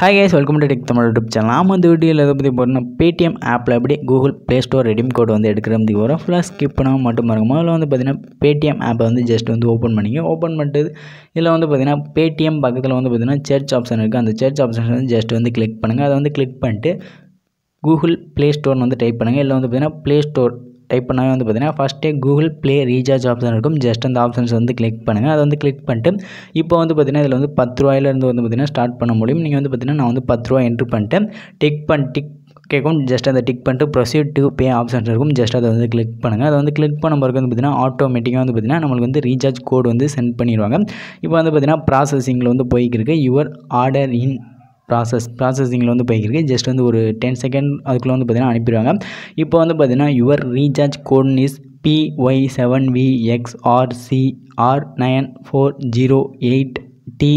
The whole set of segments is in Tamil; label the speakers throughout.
Speaker 1: hi guys welcome to tech Tamil YouTube channel நாம் வந்து வீடியோவில் எதை பற்றி போட்டோம்னா பேடிஎம் ஆப்பில் எப்படி Google play store redeem code வந்து எடுக்கிற மாதிரி வரும் ஃபுல்லாக ஸ்கிப் பண்ணாமல் மட்டும் பாருங்க முதல்ல வந்து பார்த்தீங்கன்னா பேடிஎம் ஆப்பை வந்து ஜஸ்ட் வந்து ஓப்பன் பண்ணிங்க ஓப்பன் பண்ணிட்டு இதில் வந்து பார்த்திங்கன்னா பேடிஎம் பக்கத்தில் வந்து பார்த்திங்கன்னா சர்ச் ஆப்ஷன் இருக்குது அந்த சர்ச் ஆப்ஷன் வந்து ஜஸ்ட் வந்து கிளிக் பண்ணுங்கள் அதை வந்து கிளிக் பண்ணிட்டு கூகுள் ப்ளே ஸ்டோர்னு வந்து டைப் பண்ணுங்கள் இல்லை வந்து பார்த்திங்கன்னா ப்ளே ஸ்டோர் டைப் பண்ணாவே வந்து பார்த்தீங்கன்னா ஃபஸ்ட்டே கூகுள் ப்ளே ரீசார்ஜ் ஆப்ஷன் இருக்கும் ஜஸ்ட் அந்த ஆப்ஷன்ஸ் வந்து கிளிக் பண்ணுங்கள் அதை வந்து கிளிக் பண்ணிட்டு இப்போ வந்து பார்த்தீங்கன்னா இதில் வந்து பத்து ரூபாயிலேருந்து வந்து பார்த்தீங்கன்னா ஸ்டார்ட் பண்ண முடியும் நீங்கள் வந்து பார்த்தீங்கன்னா நான் வந்து பத்து ரூபா என்ட்ரு பண்ணிட்டேன் டிக் பண்ண டிக் கேட்கும் ஜஸ்ட் அதை டிக் பண்ணிட்டு ப்ரொசீட் டு பே ஆப்ஷன்ஸ் இருக்கும் ஜஸ்ட் அதை வந்து கிளிக் பண்ணுங்கள் அதை வந்து கிளிக் பண்ண பிறகு வந்து பார்த்திங்கன்னா ஆட்டோமேட்டிக்காக வந்து பார்த்திங்கன்னா நம்மளுக்கு வந்து ரீசார்ஜ் கோடு வந்து சென்ட் பண்ணிடுவாங்க இப்போ வந்து பார்த்திங்கன்னா ப்ராசஸிங்கில் வந்து போய்க்கிருக்கு யுவர் ஆர்டர் இன் ப்ராசஸ் ப்ராசஸிங்கில் வந்து போய்க்கிருக்கு ஜஸ்ட் வந்து ஒரு டென் செகண்ட் அதுக்குள்ளே வந்து பார்த்திங்கன்னா அனுப்பிடுவாங்க இப்போ வந்து பார்த்திங்கன்னா your recharge code is Y seven V X R C R nine four zero eight K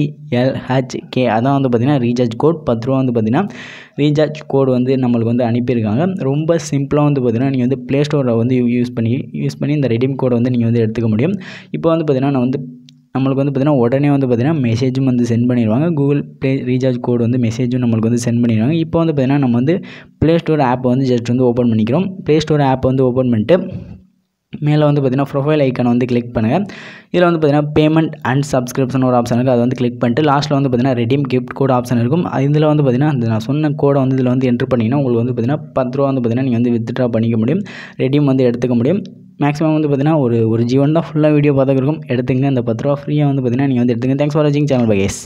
Speaker 1: அதான் வந்து பார்த்திங்கன்னா ரீசார்ஜ் கோட் பத்து ரூபா வந்து பார்த்திங்கன்னா ரீசார்ஜ் கோட் வந்து நம்மளுக்கு வந்து அனுப்பியிருக்காங்க ரொம்ப சிம்பிளாக வந்து பார்த்திங்கன்னா நீங்கள் வந்து ப்ளே ஸ்டோரில் வந்து யூஸ் பண்ணி யூஸ் பண்ணி இந்த ரெடிம் கோடை வந்து நீங்கள் வந்து எடுத்துக்க முடியும் இப்போ வந்து பார்த்திங்கன்னா நான் வந்து நம்மளுக்கு வந்து பார்த்திங்கன்னா உடனே வந்து பார்த்திங்கன்னா மெசேஜும் வந்து சென்ட் பண்ணிடுவாங்க கூகுள் ப்ளே ரீசார்ஜ் கோடு வந்து மெசேஜும் நம்மளுக்கு வந்து சென்ட் பண்ணிடுவாங்க இப்போ வந்து பார்த்திங்கன்னா நம்ம வந்து ப்ளே ஸ்டோர் ஆப் வந்து ஜஸ்ட் வந்து ஓப்பன் பண்ணிக்கிறோம் ப்ளே ஸ்டோர் ஆப் வந்து ஓப்பன் பண்ணிட்டு மேலே வந்து பார்த்திங்கன்னா ப்ரொஃபைல் ஐக்கானை வந்து கிளிக் பண்ணுங்கள் இதில் வந்து பார்த்திங்கன்னா பேமெண்ட் அண்ட் சப்ஸ்கிரிப்ஷன் ஒரு ஆப்ஷன் இருக்குது அதை வந்து கிளிக் பண்ணிட்டு லாஸ்ட்டில் வந்து பார்த்திங்கன்னா ரெடீம் கிஃப்ட் கோட் ஆப்ஷன் இருக்கும் இதில் வந்து பார்த்திங்கன்னா அந்த நான் சொன்ன கோடை வந்து இதில் வந்து என்ட்ரு பண்ணிங்கன்னா உங்களுக்கு வந்து பார்த்திங்கன்னா பத்து ரூபா வந்து பார்த்திங்கன்னா நீங்கள் வந்து வித்ட்ரா பண்ணிக்க முடியும் ரெடீம் வந்து எடுத்துக்க முடியும் மேக்ஸிமம் வந்து பார்த்தீங்கன்னா ஒரு ஒரு ஜீவன் தான் ஃபுல்லாக வீடியோ பார்த்துக்கிறோம் எடுத்துங்க இந்த பத்து ரூபா ஃப்ரீயாக வந்து பார்த்தீங்கன்னா நீங்கள் வந்து எடுத்துங்க தேங்க்ஸ் ஃபார் வாட்சிங் சேனல் பகேஸ்